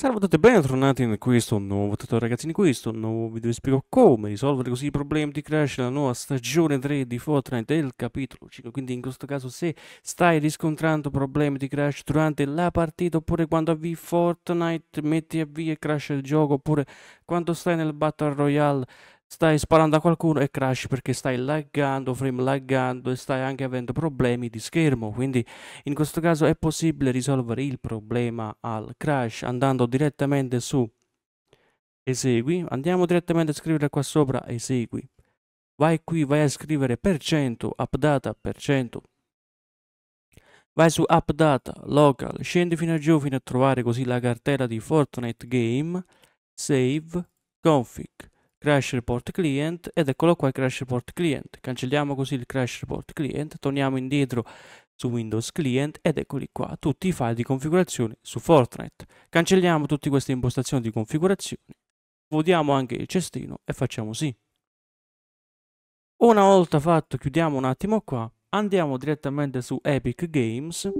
Salve a tutti e bentornati in questo nuovo tutorial ragazzini, in questo nuovo video vi spiego come risolvere così i problemi di Crash nella nuova stagione 3 di Fortnite del capitolo 5, quindi in questo caso se stai riscontrando problemi di Crash durante la partita oppure quando avvii Fortnite metti a via e crash il gioco oppure quando stai nel Battle Royale stai sparando a qualcuno e crash perché stai laggando, frame laggando e stai anche avendo problemi di schermo. Quindi in questo caso è possibile risolvere il problema al crash andando direttamente su esegui. Andiamo direttamente a scrivere qua sopra esegui. Vai qui, vai a scrivere per cento, updata per cento. Vai su updata, local, scendi fino a giù fino a trovare così la cartella di Fortnite Game, save, config crash report client ed eccolo qua il crash report client cancelliamo così il crash report client torniamo indietro su Windows Client ed eccoli qua tutti i file di configurazione su Fortnite cancelliamo tutte queste impostazioni di configurazione votiamo anche il cestino e facciamo sì una volta fatto chiudiamo un attimo qua andiamo direttamente su Epic Games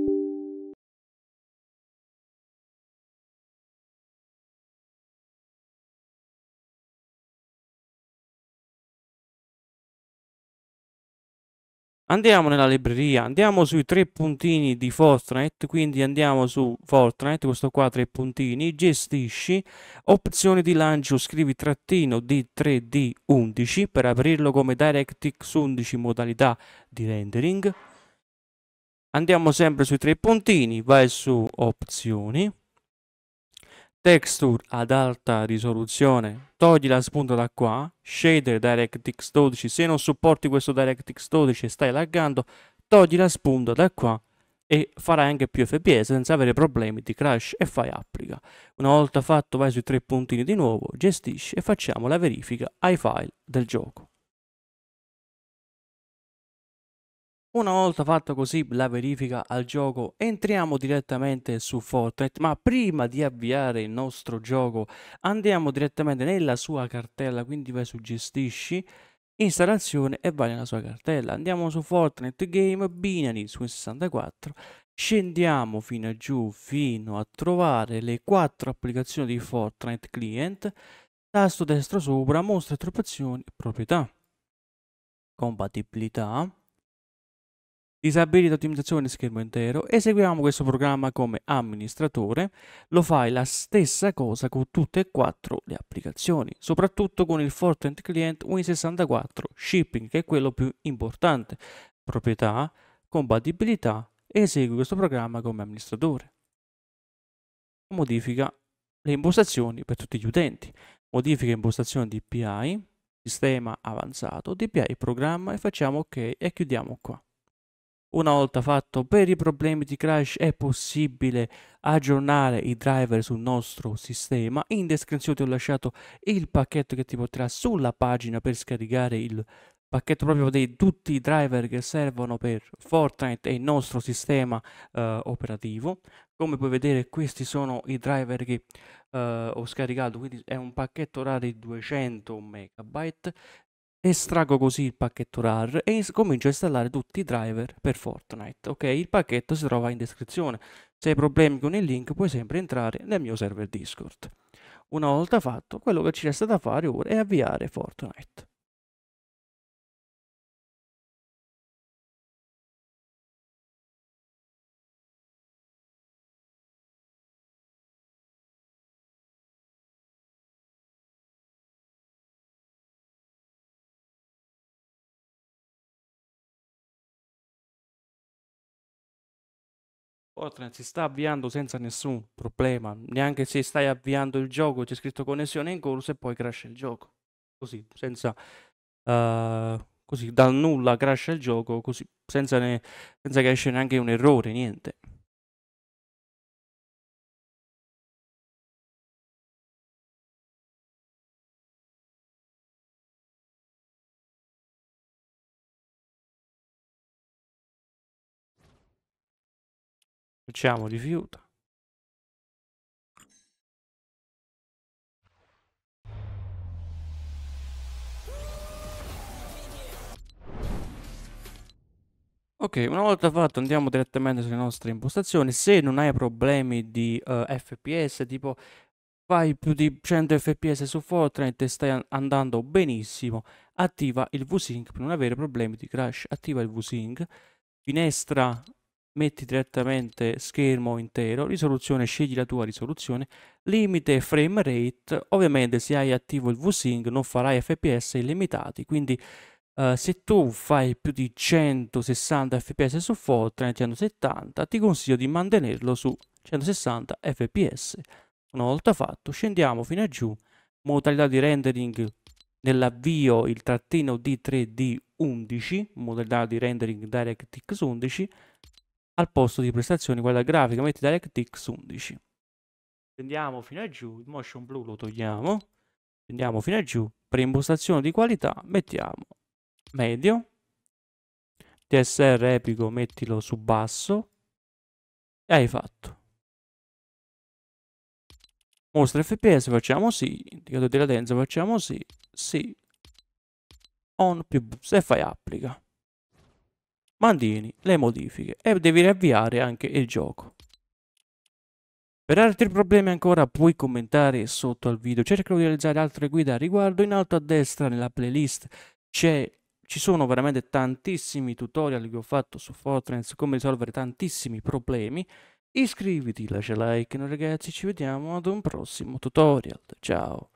Andiamo nella libreria, andiamo sui tre puntini di Fortnite, quindi andiamo su Fortnite, questo qua tre puntini, gestisci, opzioni di lancio, scrivi trattino D3D11 per aprirlo come DirectX 11 modalità di rendering. Andiamo sempre sui tre puntini, vai su opzioni, texture ad alta risoluzione, togli la spunta da qua, shader DirectX 12, se non supporti questo DirectX 12 e stai laggando, togli la spunta da qua e farai anche più FPS senza avere problemi di crash e fai applica. Una volta fatto vai sui tre puntini di nuovo, gestisci e facciamo la verifica ai file del gioco. Una volta fatto così la verifica al gioco entriamo direttamente su Fortnite ma prima di avviare il nostro gioco andiamo direttamente nella sua cartella quindi vai su gestisci installazione e vai nella sua cartella andiamo su Fortnite Game Binary su 64 scendiamo fino a giù fino a trovare le quattro applicazioni di Fortnite Client tasto destro sopra mostra attribuzioni proprietà compatibilità Disabilita ottimizzazione schermo intero, eseguiamo questo programma come amministratore, lo fai la stessa cosa con tutte e quattro le applicazioni, soprattutto con il Fortnite Client Win64 Shipping, che è quello più importante, proprietà, compatibilità, esegui questo programma come amministratore. Modifica le impostazioni per tutti gli utenti, modifica impostazioni DPI, sistema avanzato, DPI programma e facciamo ok e chiudiamo qua. Una volta fatto, per i problemi di crash è possibile aggiornare i driver sul nostro sistema. In descrizione ti ho lasciato il pacchetto che ti porterà sulla pagina per scaricare il pacchetto proprio di tutti i driver che servono per Fortnite e il nostro sistema eh, operativo. Come puoi vedere questi sono i driver che eh, ho scaricato, quindi è un pacchetto orario di 200 MB estraggo così il pacchetto RAR e comincio a installare tutti i driver per Fortnite, ok? Il pacchetto si trova in descrizione, se hai problemi con il link puoi sempre entrare nel mio server Discord. Una volta fatto, quello che ci resta da fare ora è avviare Fortnite. Fortnite si sta avviando senza nessun problema, neanche se stai avviando il gioco c'è scritto connessione in corso e poi crasha il gioco. Così, senza... Uh, così, dal nulla crasha il gioco, così, senza, ne, senza che esce neanche un errore, niente. Facciamo rifiuto. Ok, una volta fatto andiamo direttamente sulle nostre impostazioni. Se non hai problemi di uh, eh, FPS, tipo fai più di 100 FPS su Fortnite e stai andando benissimo, attiva il VSync per non avere problemi di crash. Attiva il VSync. Finestra metti direttamente schermo intero, risoluzione, scegli la tua risoluzione, limite frame rate, ovviamente se hai attivo il VSync non farai FPS illimitati, quindi uh, se tu fai più di 160 FPS su Fortnite, 170, ti consiglio di mantenerlo su 160 FPS. Una volta fatto scendiamo fino a giù, modalità di rendering nell'avvio il trattino D3D11, modalità di rendering DirectX 11, al posto di prestazioni quella grafica, metti DirectX 11. Prendiamo fino a giù, il motion blue lo togliamo, prendiamo fino a giù, per impostazione di qualità mettiamo medio, TSR epico mettilo su basso e hai fatto. Mostra FPS facciamo sì, indicatore di latenza facciamo sì, sì, on più boost e fai applica mandini le modifiche e devi riavviare anche il gioco. Per altri problemi ancora puoi commentare sotto al video, cercherò di realizzare altre guide al riguardo, in alto a destra nella playlist ci sono veramente tantissimi tutorial che ho fatto su Fortnite su come risolvere tantissimi problemi, iscriviti, lascia like, noi ragazzi ci vediamo ad un prossimo tutorial, ciao!